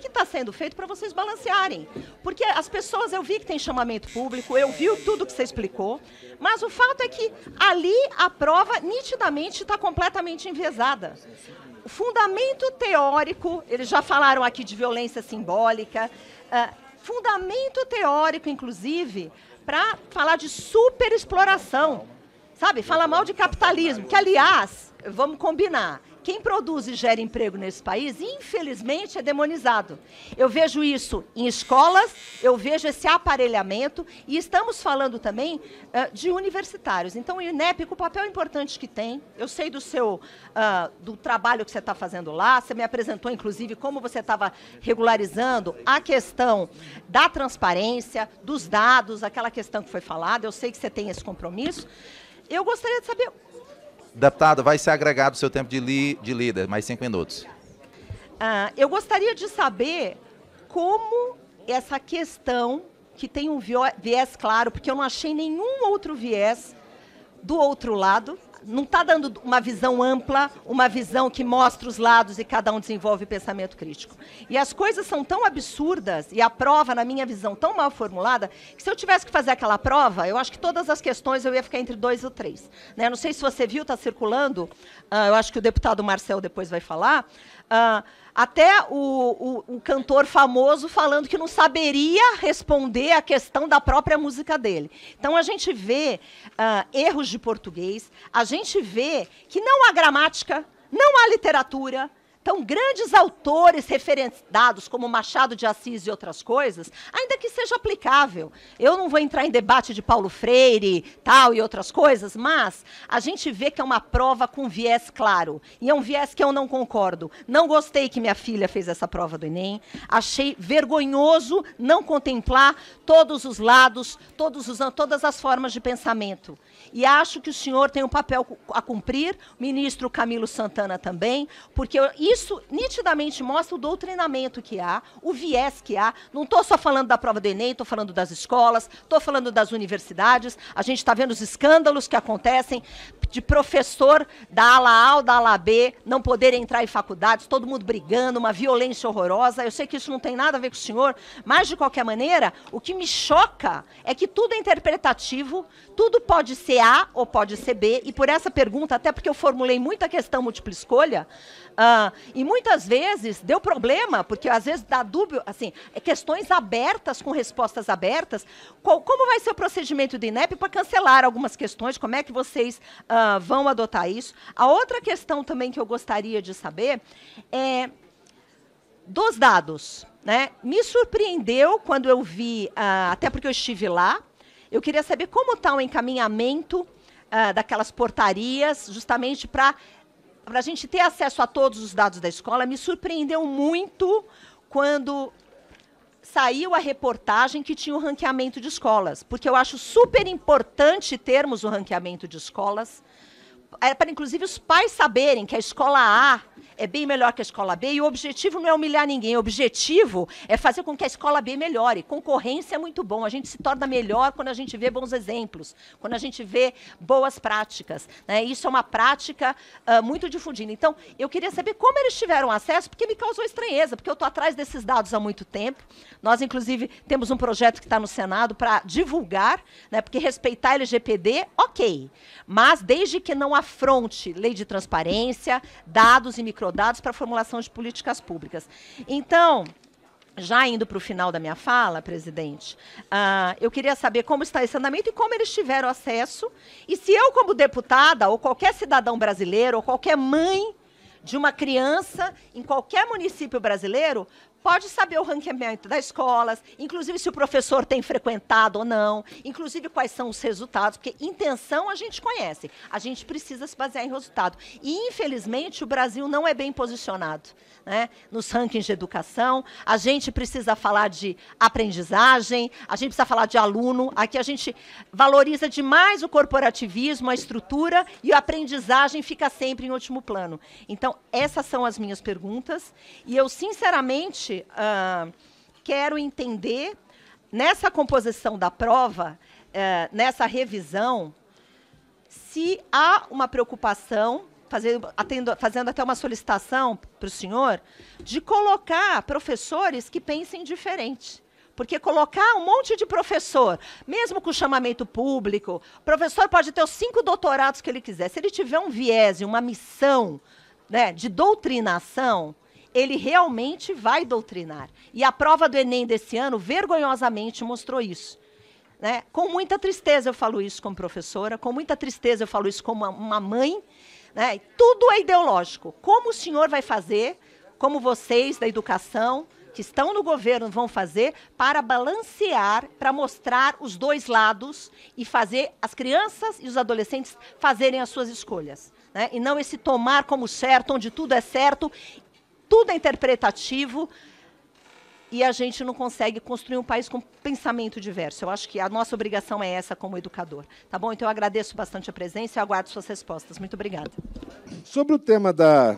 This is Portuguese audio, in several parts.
que está sendo feito para vocês balancearem? Porque as pessoas, eu vi que tem chamamento público, eu vi tudo que você explicou, mas o fato é que ali a prova nitidamente está completamente envesada. O fundamento teórico, eles já falaram aqui de violência simbólica, uh, fundamento teórico, inclusive, para falar de superexploração, sabe? Falar mal de capitalismo, que, aliás, vamos combinar, quem produz e gera emprego nesse país, infelizmente, é demonizado. Eu vejo isso em escolas, eu vejo esse aparelhamento, e estamos falando também uh, de universitários. Então, o INEP, com o papel importante que tem, eu sei do seu uh, do trabalho que você está fazendo lá, você me apresentou, inclusive, como você estava regularizando a questão da transparência, dos dados, aquela questão que foi falada, eu sei que você tem esse compromisso. Eu gostaria de saber Deputado, vai ser agregado o seu tempo de, li, de líder, mais cinco minutos. Ah, eu gostaria de saber como essa questão, que tem um viés claro, porque eu não achei nenhum outro viés do outro lado, não está dando uma visão ampla, uma visão que mostra os lados e cada um desenvolve pensamento crítico. E as coisas são tão absurdas e a prova, na minha visão, tão mal formulada, que se eu tivesse que fazer aquela prova, eu acho que todas as questões eu ia ficar entre dois ou três. Né? Não sei se você viu, está circulando, uh, eu acho que o deputado Marcel depois vai falar, Uh, até o, o, cantor famoso falando que não saberia responder a questão da própria música dele. Então a gente vê uh, erros de português, a gente vê que não há gramática, não há literatura, então, grandes autores referendados, como Machado de Assis e outras coisas, ainda que seja aplicável. Eu não vou entrar em debate de Paulo Freire, tal e outras coisas, mas a gente vê que é uma prova com viés claro. E é um viés que eu não concordo. Não gostei que minha filha fez essa prova do Enem. Achei vergonhoso não contemplar todos os lados, todos os, todas as formas de pensamento. E acho que o senhor tem um papel a cumprir, o ministro Camilo Santana também, porque isso isso nitidamente mostra o doutrinamento que há, o viés que há. Não estou só falando da prova do Enem, estou falando das escolas, estou falando das universidades. A gente está vendo os escândalos que acontecem de professor da ala A ou da ala B não poder entrar em faculdades, todo mundo brigando, uma violência horrorosa. Eu sei que isso não tem nada a ver com o senhor, mas de qualquer maneira, o que me choca é que tudo é interpretativo, tudo pode ser A ou pode ser B, e por essa pergunta, até porque eu formulei muita questão múltipla escolha, uh, e muitas vezes deu problema, porque às vezes dá dúvida, assim, é questões abertas com respostas abertas. Qual, como vai ser o procedimento do INEP para cancelar algumas questões? Como é que vocês uh, vão adotar isso? A outra questão também que eu gostaria de saber é dos dados. Né? Me surpreendeu quando eu vi, uh, até porque eu estive lá, eu queria saber como está o encaminhamento uh, daquelas portarias, justamente para para a gente ter acesso a todos os dados da escola, me surpreendeu muito quando saiu a reportagem que tinha o ranqueamento de escolas, porque eu acho super importante termos o ranqueamento de escolas, é para inclusive os pais saberem que a escola A é bem melhor que a escola B e o objetivo não é humilhar ninguém, o objetivo é fazer com que a escola B melhore. Concorrência é muito bom, a gente se torna melhor quando a gente vê bons exemplos, quando a gente vê boas práticas. Né? Isso é uma prática uh, muito difundida. Então, eu queria saber como eles tiveram acesso, porque me causou estranheza, porque eu estou atrás desses dados há muito tempo. Nós, inclusive, temos um projeto que está no Senado para divulgar, né, porque respeitar LGPD, ok, mas desde que não afronte lei de transparência, dados e micro microdados para a formulação de políticas públicas. Então, já indo para o final da minha fala, presidente, uh, eu queria saber como está esse andamento e como eles tiveram acesso. E se eu, como deputada, ou qualquer cidadão brasileiro, ou qualquer mãe de uma criança em qualquer município brasileiro, pode saber o ranqueamento das escolas, inclusive se o professor tem frequentado ou não, inclusive quais são os resultados, porque intenção a gente conhece, a gente precisa se basear em resultado. E, infelizmente, o Brasil não é bem posicionado né, nos rankings de educação, a gente precisa falar de aprendizagem, a gente precisa falar de aluno, aqui a gente valoriza demais o corporativismo, a estrutura, e a aprendizagem fica sempre em último plano. Então, essas são as minhas perguntas, e eu, sinceramente, uh, quero entender nessa composição da prova, uh, nessa revisão, se há uma preocupação, fazendo, atendo, fazendo até uma solicitação para o senhor, de colocar professores que pensem diferente. Porque colocar um monte de professor, mesmo com chamamento público, o professor pode ter os cinco doutorados que ele quiser. Se ele tiver um viés e uma missão né, de doutrinação, ele realmente vai doutrinar. E a prova do Enem desse ano, vergonhosamente, mostrou isso. Né? Com muita tristeza eu falo isso como professora, com muita tristeza eu falo isso como uma mãe. Né? Tudo é ideológico. Como o senhor vai fazer, como vocês da educação, que estão no governo vão fazer para balancear, para mostrar os dois lados e fazer as crianças e os adolescentes fazerem as suas escolhas. Né? E não esse tomar como certo, onde tudo é certo tudo é interpretativo e a gente não consegue construir um país com pensamento diverso. Eu acho que a nossa obrigação é essa como educador. Tá bom? Então eu agradeço bastante a presença e aguardo suas respostas. Muito obrigada. Sobre o tema da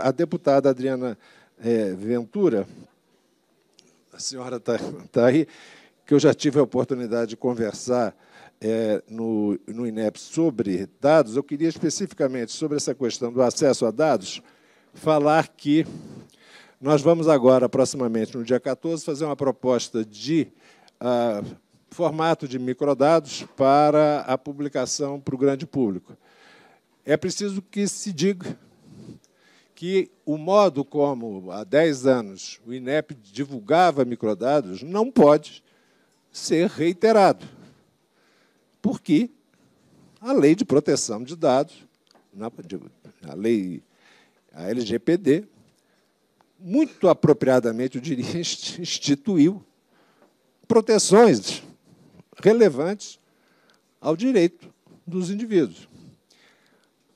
a, a deputada Adriana é, Ventura, a senhora está tá aí, que eu já tive a oportunidade de conversar é, no, no INEP sobre dados. Eu queria especificamente sobre essa questão do acesso a dados falar que nós vamos agora, proximamente, no dia 14, fazer uma proposta de ah, formato de microdados para a publicação para o grande público. É preciso que se diga que o modo como, há 10 anos, o INEP divulgava microdados não pode ser reiterado, porque a lei de proteção de dados, a lei a LGPD, muito apropriadamente, eu diria, instituiu proteções relevantes ao direito dos indivíduos.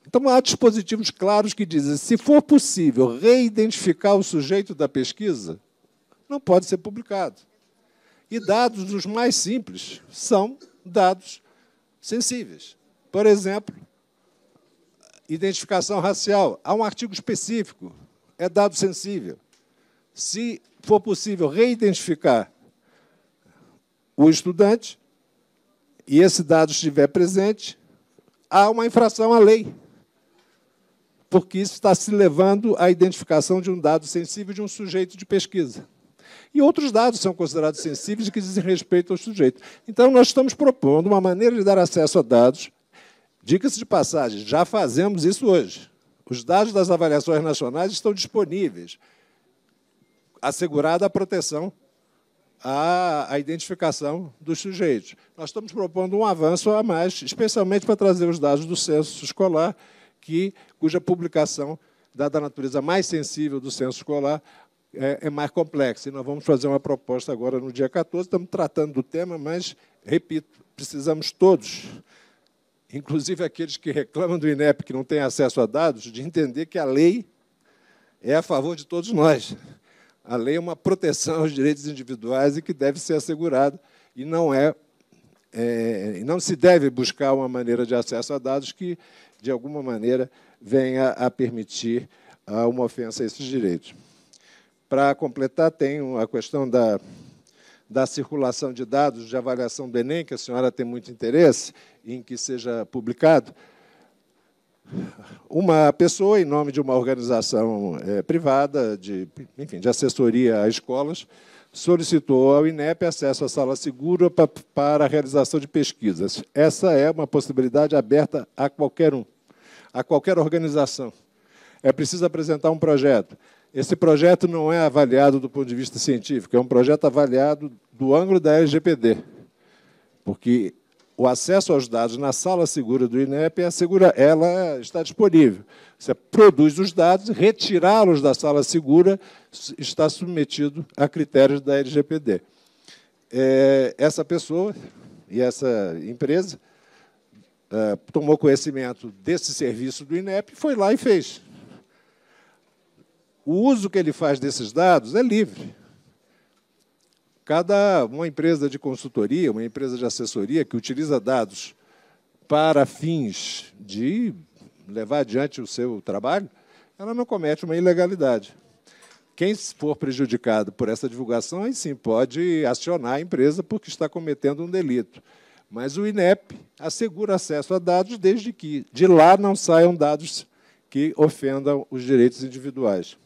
Então, há dispositivos claros que dizem: se for possível reidentificar o sujeito da pesquisa, não pode ser publicado. E dados os mais simples são dados sensíveis. Por exemplo, identificação racial, há um artigo específico, é dado sensível. Se for possível reidentificar o estudante e esse dado estiver presente, há uma infração à lei, porque isso está se levando à identificação de um dado sensível de um sujeito de pesquisa. E outros dados são considerados sensíveis e que dizem respeito ao sujeito. Então, nós estamos propondo uma maneira de dar acesso a dados Dica-se de passagem, já fazemos isso hoje. Os dados das avaliações nacionais estão disponíveis, assegurada a proteção à, identificação dos sujeitos. Nós estamos propondo um avanço a mais, especialmente para trazer os dados do censo escolar, que, cuja publicação, dada a natureza mais sensível do censo escolar, é, é mais complexa. E nós vamos fazer uma proposta agora no dia 14, estamos tratando do tema, mas, repito, precisamos todos inclusive aqueles que reclamam do INEP, que não têm acesso a dados, de entender que a lei é a favor de todos nós. A lei é uma proteção aos direitos individuais e que deve ser assegurada, e não é, é não se deve buscar uma maneira de acesso a dados que, de alguma maneira, venha a permitir ah, uma ofensa a esses direitos. Para completar, tem a questão da da circulação de dados de avaliação do Enem, que a senhora tem muito interesse em que seja publicado, uma pessoa, em nome de uma organização é, privada, de, enfim, de assessoria a escolas, solicitou ao INEP acesso à sala segura para a realização de pesquisas. Essa é uma possibilidade aberta a qualquer um, a qualquer organização. É preciso apresentar um projeto. Esse projeto não é avaliado do ponto de vista científico, é um projeto avaliado do ângulo da LGPD, porque o acesso aos dados na sala segura do INEP é segura, ela está disponível. Você produz os dados, retirá-los da sala segura está submetido a critérios da LGPD. É, essa pessoa e essa empresa é, tomou conhecimento desse serviço do INEP, foi lá e fez o uso que ele faz desses dados é livre. Cada uma empresa de consultoria, uma empresa de assessoria que utiliza dados para fins de levar adiante o seu trabalho, ela não comete uma ilegalidade. Quem for prejudicado por essa divulgação, aí sim pode acionar a empresa porque está cometendo um delito. Mas o INEP assegura acesso a dados desde que de lá não saiam dados que ofendam os direitos individuais.